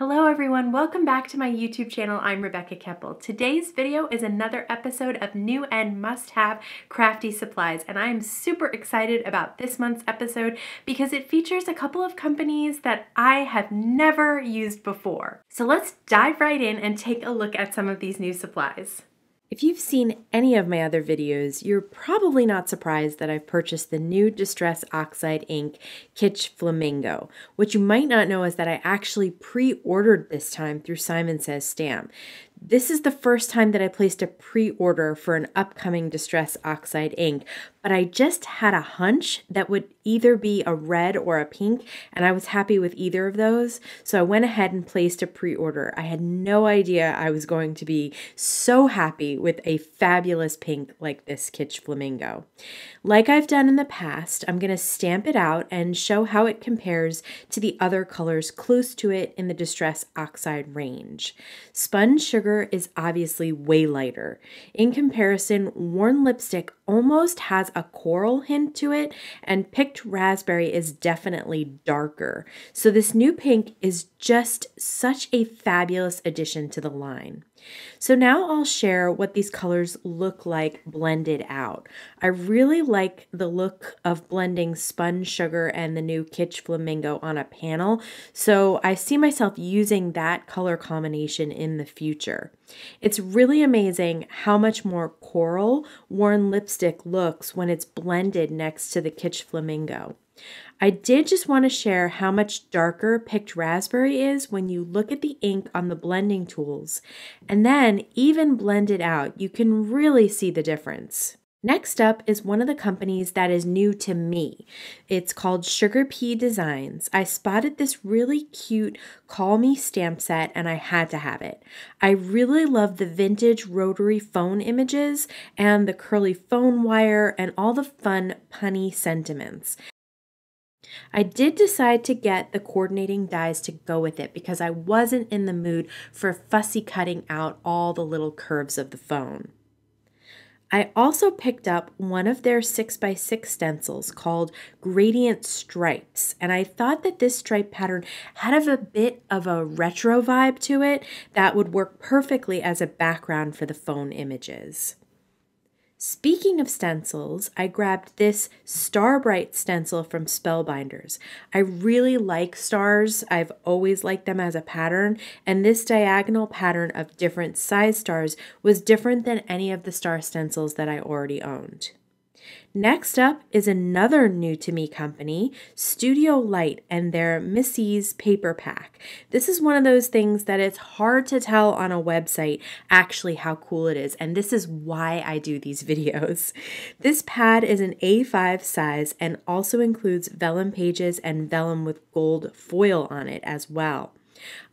Hello everyone, welcome back to my YouTube channel. I'm Rebecca Keppel. Today's video is another episode of New and Must Have Crafty Supplies and I am super excited about this month's episode because it features a couple of companies that I have never used before. So let's dive right in and take a look at some of these new supplies. If you've seen any of my other videos, you're probably not surprised that I've purchased the new Distress Oxide ink Kitsch Flamingo. What you might not know is that I actually pre-ordered this time through Simon Says Stamp. This is the first time that I placed a pre order for an upcoming Distress Oxide ink, but I just had a hunch that would either be a red or a pink, and I was happy with either of those, so I went ahead and placed a pre order. I had no idea I was going to be so happy with a fabulous pink like this Kitsch Flamingo. Like I've done in the past, I'm going to stamp it out and show how it compares to the other colors close to it in the Distress Oxide range. Sponge sugar sugar is obviously way lighter. In comparison, worn lipstick almost has a coral hint to it, and picked raspberry is definitely darker. So, this new pink is just such a fabulous addition to the line. So now I'll share what these colors look like blended out. I really like the look of blending spun sugar and the new Kitsch Flamingo on a panel, so I see myself using that color combination in the future. It's really amazing how much more coral worn lipstick looks when it's blended next to the Kitsch Flamingo. I did just want to share how much darker picked raspberry is when you look at the ink on the blending tools, and then even blend it out, you can really see the difference. Next up is one of the companies that is new to me. It's called Sugar Pea Designs. I spotted this really cute Call Me stamp set and I had to have it. I really love the vintage rotary phone images and the curly phone wire and all the fun punny sentiments. I did decide to get the coordinating dies to go with it because I wasn't in the mood for fussy cutting out all the little curves of the phone. I also picked up one of their 6x6 stencils called Gradient Stripes, and I thought that this stripe pattern had a bit of a retro vibe to it that would work perfectly as a background for the phone images. Speaking of stencils, I grabbed this Starbright stencil from Spellbinders. I really like stars. I've always liked them as a pattern, and this diagonal pattern of different size stars was different than any of the star stencils that I already owned. Next up is another new to me company, Studio Light, and their Missy's Paper Pack. This is one of those things that it's hard to tell on a website actually how cool it is, and this is why I do these videos. This pad is an A5 size and also includes vellum pages and vellum with gold foil on it as well.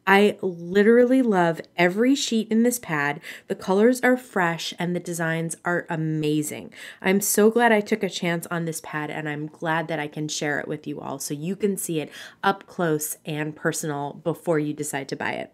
I literally love every sheet in this pad. The colors are fresh and the designs are amazing. I'm so glad I took a chance on this pad and I'm glad that I can share it with you all so you can see it up close and personal before you decide to buy it.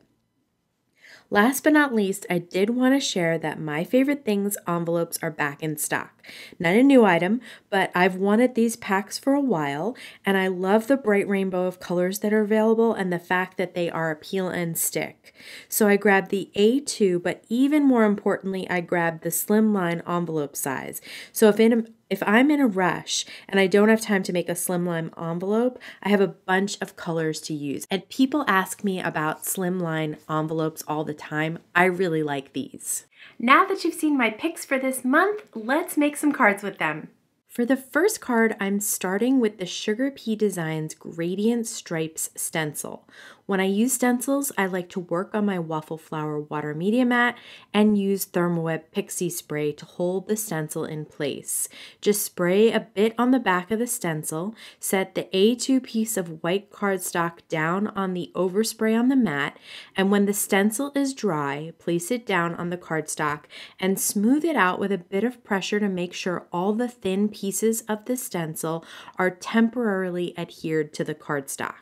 Last but not least, I did want to share that My Favorite Things envelopes are back in stock. Not a new item, but I've wanted these packs for a while, and I love the bright rainbow of colors that are available and the fact that they are a peel and stick. So I grabbed the A2, but even more importantly, I grabbed the slimline envelope size. So if in a, if I'm in a rush and I don't have time to make a slimline envelope, I have a bunch of colors to use. And people ask me about slimline envelopes all the time. I really like these. Now that you've seen my picks for this month, let's make some cards with them. For the first card, I'm starting with the Sugar Pea Designs Gradient Stripes Stencil, when I use stencils, I like to work on my waffle flower water media mat and use Thermoweb Pixie Spray to hold the stencil in place. Just spray a bit on the back of the stencil, set the A2 piece of white cardstock down on the overspray on the mat, and when the stencil is dry, place it down on the cardstock and smooth it out with a bit of pressure to make sure all the thin pieces of the stencil are temporarily adhered to the cardstock.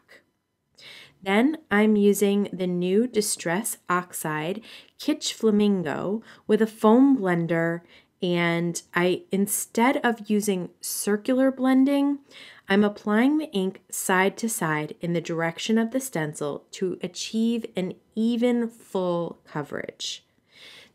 Then I'm using the new Distress Oxide Kitch Flamingo with a foam blender and I instead of using circular blending, I'm applying the ink side to side in the direction of the stencil to achieve an even full coverage.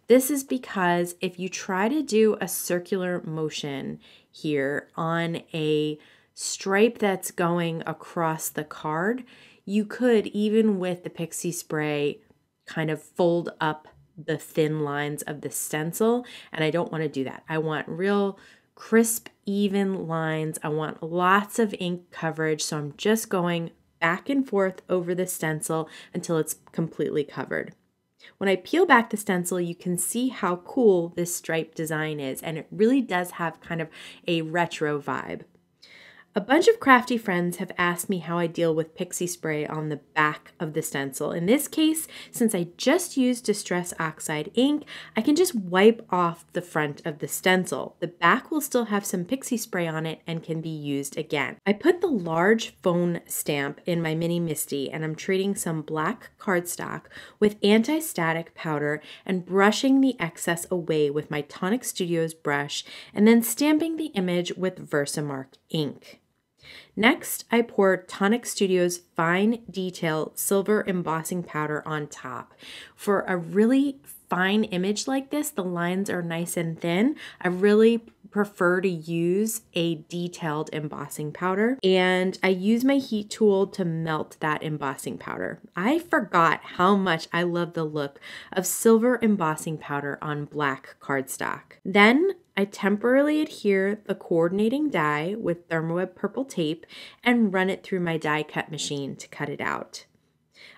This is because if you try to do a circular motion here on a stripe that's going across the card, you could, even with the pixie spray, kind of fold up the thin lines of the stencil. And I don't want to do that. I want real crisp, even lines. I want lots of ink coverage. So I'm just going back and forth over the stencil until it's completely covered. When I peel back the stencil, you can see how cool this stripe design is, and it really does have kind of a retro vibe. A bunch of crafty friends have asked me how I deal with pixie spray on the back of the stencil. In this case, since I just used Distress Oxide ink, I can just wipe off the front of the stencil. The back will still have some pixie spray on it and can be used again. I put the large phone stamp in my Mini Misty and I'm treating some black cardstock with anti-static powder and brushing the excess away with my Tonic Studios brush and then stamping the image with Versamark ink. Next, I pour Tonic Studio's Fine Detail Silver Embossing Powder on top. For a really fine image like this, the lines are nice and thin. I really prefer to use a detailed embossing powder and I use my heat tool to melt that embossing powder. I forgot how much I love the look of silver embossing powder on black cardstock. Then I temporarily adhere the coordinating die with ThermoWeb purple tape and run it through my die cut machine to cut it out.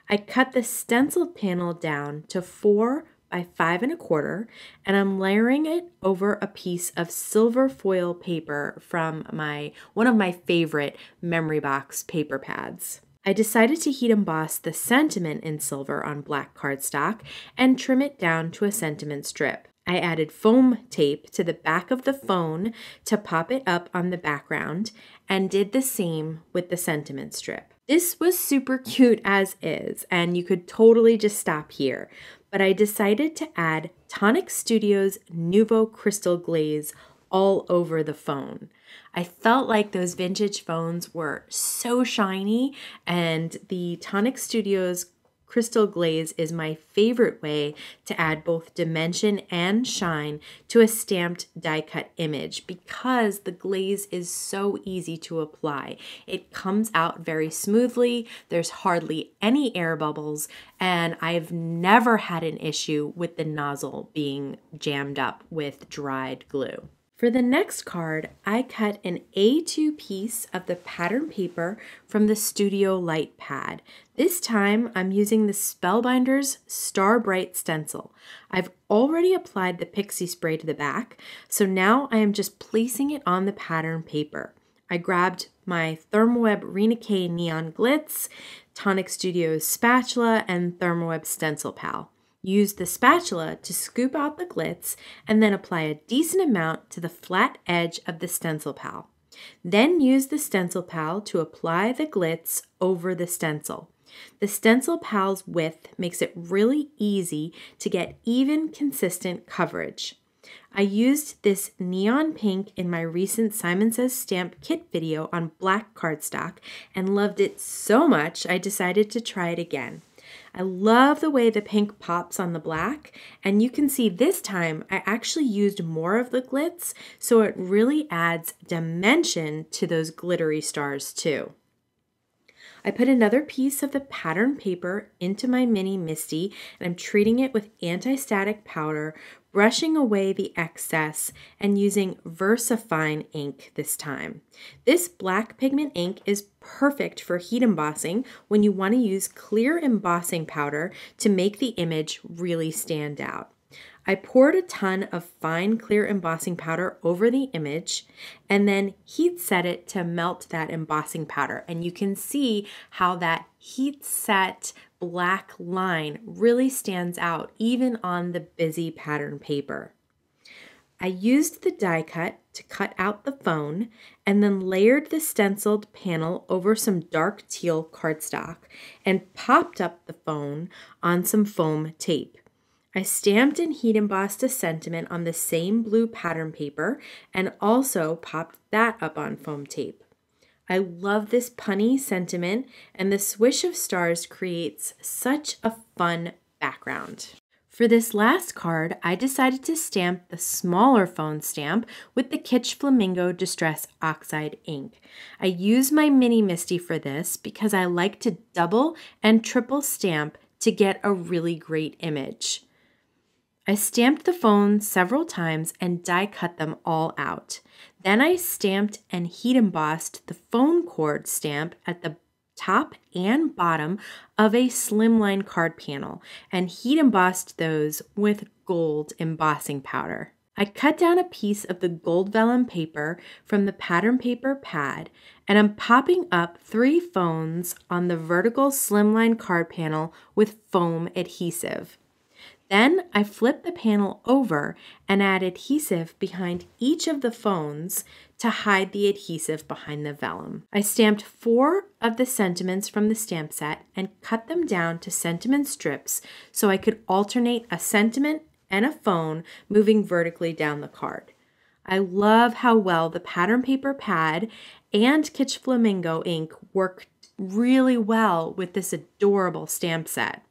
I cut the stenciled panel down to four by five and a quarter, and I'm layering it over a piece of silver foil paper from my one of my favorite memory box paper pads. I decided to heat emboss the sentiment in silver on black cardstock and trim it down to a sentiment strip. I added foam tape to the back of the phone to pop it up on the background and did the same with the sentiment strip. This was super cute as is, and you could totally just stop here, but I decided to add Tonic Studios Nouveau Crystal Glaze all over the phone. I felt like those vintage phones were so shiny, and the Tonic Studios crystal glaze is my favorite way to add both dimension and shine to a stamped die cut image because the glaze is so easy to apply. It comes out very smoothly, there's hardly any air bubbles, and I've never had an issue with the nozzle being jammed up with dried glue. For the next card, I cut an A2 piece of the pattern paper from the Studio Light pad. This time, I'm using the Spellbinders Star Bright stencil. I've already applied the pixie spray to the back, so now I am just placing it on the pattern paper. I grabbed my Thermoweb Renike Neon Glitz, Tonic Studios spatula, and Thermoweb Stencil Pal. Use the spatula to scoop out the glitz and then apply a decent amount to the flat edge of the stencil pal. Then use the stencil pal to apply the glitz over the stencil. The stencil pal's width makes it really easy to get even consistent coverage. I used this neon pink in my recent Simon Says Stamp kit video on black cardstock and loved it so much I decided to try it again. I love the way the pink pops on the black, and you can see this time I actually used more of the glitz, so it really adds dimension to those glittery stars too. I put another piece of the pattern paper into my mini Misty and I'm treating it with anti-static powder, brushing away the excess and using VersaFine ink this time. This black pigment ink is perfect for heat embossing when you want to use clear embossing powder to make the image really stand out. I poured a ton of fine clear embossing powder over the image and then heat set it to melt that embossing powder. And you can see how that heat set black line really stands out even on the busy pattern paper. I used the die cut to cut out the phone and then layered the stenciled panel over some dark teal cardstock and popped up the phone on some foam tape. I stamped and heat embossed a sentiment on the same blue pattern paper and also popped that up on foam tape. I love this punny sentiment and the swish of stars creates such a fun background. For this last card, I decided to stamp the smaller phone stamp with the Kitsch Flamingo Distress Oxide ink. I use my Mini Misty for this because I like to double and triple stamp to get a really great image. I stamped the phones several times and die cut them all out. Then I stamped and heat embossed the phone cord stamp at the top and bottom of a slimline card panel and heat embossed those with gold embossing powder. I cut down a piece of the gold vellum paper from the pattern paper pad and I'm popping up three phones on the vertical slimline card panel with foam adhesive. Then I flipped the panel over and add adhesive behind each of the phones to hide the adhesive behind the vellum. I stamped four of the sentiments from the stamp set and cut them down to sentiment strips so I could alternate a sentiment and a phone moving vertically down the card. I love how well the pattern paper pad and Kitsch Flamingo ink work really well with this adorable stamp set.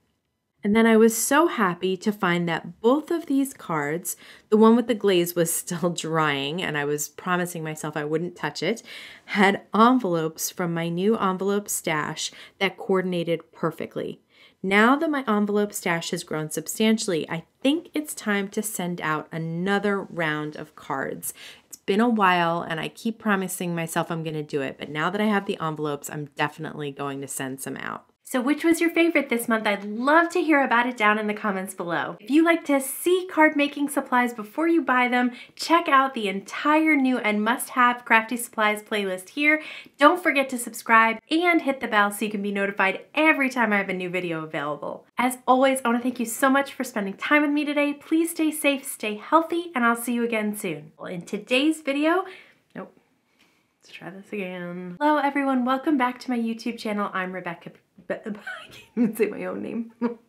And then I was so happy to find that both of these cards, the one with the glaze was still drying and I was promising myself I wouldn't touch it, had envelopes from my new envelope stash that coordinated perfectly. Now that my envelope stash has grown substantially, I think it's time to send out another round of cards. It's been a while and I keep promising myself I'm going to do it, but now that I have the envelopes, I'm definitely going to send some out. So which was your favorite this month? I'd love to hear about it down in the comments below. If you like to see card making supplies before you buy them, check out the entire new and must-have Crafty Supplies playlist here. Don't forget to subscribe and hit the bell so you can be notified every time I have a new video available. As always, I wanna thank you so much for spending time with me today. Please stay safe, stay healthy, and I'll see you again soon. Well, in today's video, nope, let's try this again. Hello everyone, welcome back to my YouTube channel. I'm Rebecca I can't even say my own name.